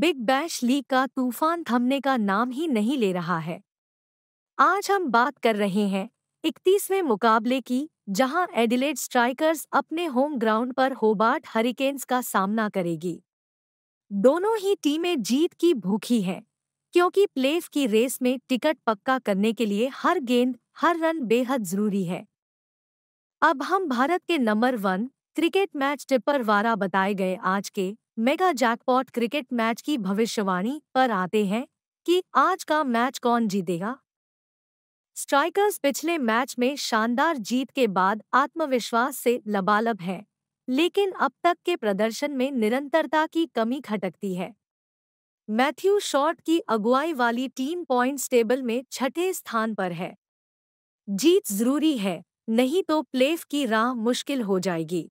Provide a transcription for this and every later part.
Big bash league का तूफान थमने का नाम ही नहीं ले रहा है आज हम बात कर रहे हैं इकतीसवें मुकाबले की जहां एडिलेड स्ट्राइकर्स अपने होम ग्राउंड पर होबार्ट हरिकेन्स का सामना करेगी दोनों ही टीमें जीत की भूखी हैं क्योंकि प्लेफ की रेस में टिकट पक्का करने के लिए हर गेंद हर रन बेहद जरूरी है अब हम भारत के number one cricket match tipper वारा बताए गए आज के मेगा जैकपॉट क्रिकेट मैच की भविष्यवाणी पर आते हैं कि आज का मैच कौन जीतेगा स्ट्राइकर्स पिछले मैच में शानदार जीत के बाद आत्मविश्वास से लबालब है लेकिन अब तक के प्रदर्शन में निरंतरता की कमी खटकती है मैथ्यू शॉर्ट की अगुवाई वाली टीम पॉइंट्स टेबल में छठे स्थान पर है जीत जरूरी है नहीं तो प्लेफ की राह मुश्किल हो जाएगी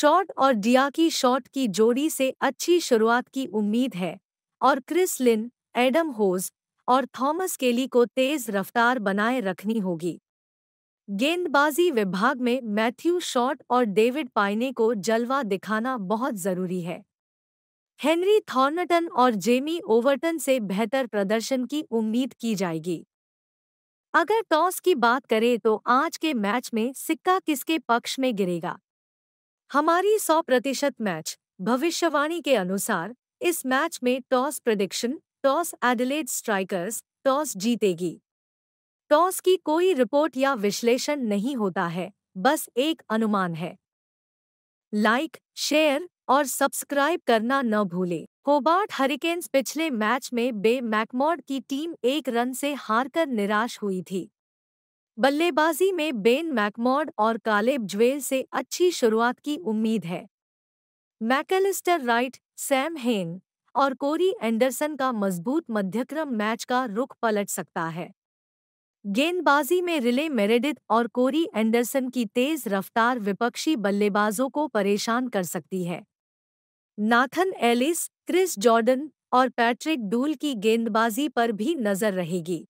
शॉट और डिया की शॉट की जोड़ी से अच्छी शुरुआत की उम्मीद है और क्रिस लिन एडम होज और थॉमस केली को तेज रफ्तार बनाए रखनी होगी गेंदबाजी विभाग में मैथ्यू शॉट और डेविड पाइने को जलवा दिखाना बहुत जरूरी है हेनरी थॉर्नटन और जेमी ओवरटन से बेहतर प्रदर्शन की उम्मीद की जाएगी अगर टॉस की बात करें तो आज के मैच में सिक्का किसके पक्ष में गिरेगा हमारी 100 प्रतिशत मैच भविष्यवाणी के अनुसार इस मैच में toss prediction toss Adelaide Strikers toss जीतेगी टॉस की कोई रिपोर्ट या विश्लेषण नहीं होता है बस एक अनुमान है लाइक शेयर और सब्सक्राइब करना न भूले होबार्ट हरिकेन्स पिछले मैच में बे मैकमोड की टीम एक रन से हारकर निराश हुई थी बल्लेबाजी में बेन मैकमोड और कालेब ज्वेल से अच्छी शुरुआत की उम्मीद है मैकेलिस्टर राइट सैम हेन और कोरी एंडरसन का मजबूत मध्यक्रम मैच का रुख पलट सकता है गेंदबाजी में रिले मेरेडिथ और कोरी एंडरसन की तेज रफ्तार विपक्षी बल्लेबाजों को परेशान कर सकती है नाथन एलिस क्रिस जॉर्डन और पैट्रिक डूल की गेंदबाजी पर भी नजर रहेगी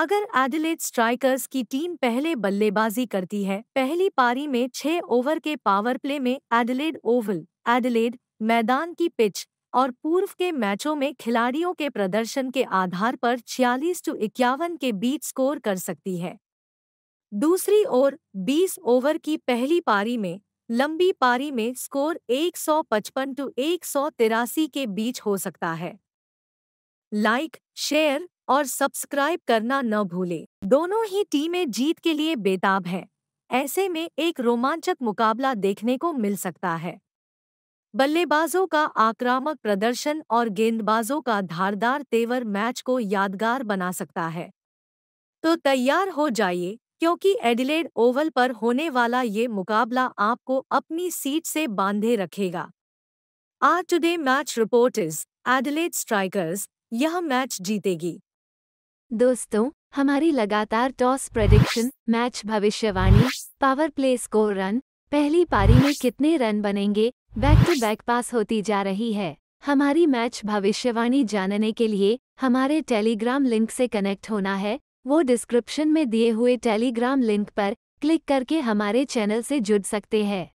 अगर एडिलेड स्ट्राइकर्स की टीम पहले बल्लेबाजी करती है पहली पारी में छह ओवर के पावर प्ले में एडिलेड ओवल एडिलेड मैदान की पिच और पूर्व के मैचों में खिलाड़ियों के प्रदर्शन के आधार पर छियालीस टू इक्यावन के बीच स्कोर कर सकती है दूसरी ओर 20 ओवर की पहली पारी में लंबी पारी में स्कोर 155 टू एक के बीच हो सकता है लाइक शेयर और सब्सक्राइब करना न भूले दोनों ही टीमें जीत के लिए बेताब हैं। ऐसे में एक रोमांचक मुकाबला देखने को मिल सकता है बल्लेबाजों का आक्रामक प्रदर्शन और गेंदबाजों का धारदार तेवर मैच को यादगार बना सकता है तो तैयार हो जाइए क्योंकि एडिलेड ओवल पर होने वाला ये मुकाबला आपको अपनी सीट से बांधे रखेगा आज today match report is Adelaide Strikers यह मैच जीतेगी दोस्तों हमारी लगातार टॉस प्रडिक्शन मैच भविष्यवाणी पावर प्ले स्कोर रन पहली पारी में कितने रन बनेंगे बैक टू बैक पास होती जा रही है हमारी मैच भविष्यवाणी जानने के लिए हमारे टेलीग्राम लिंक से कनेक्ट होना है वो डिस्क्रिप्शन में दिए हुए टेलीग्राम लिंक पर क्लिक करके हमारे चैनल से जुड़ सकते हैं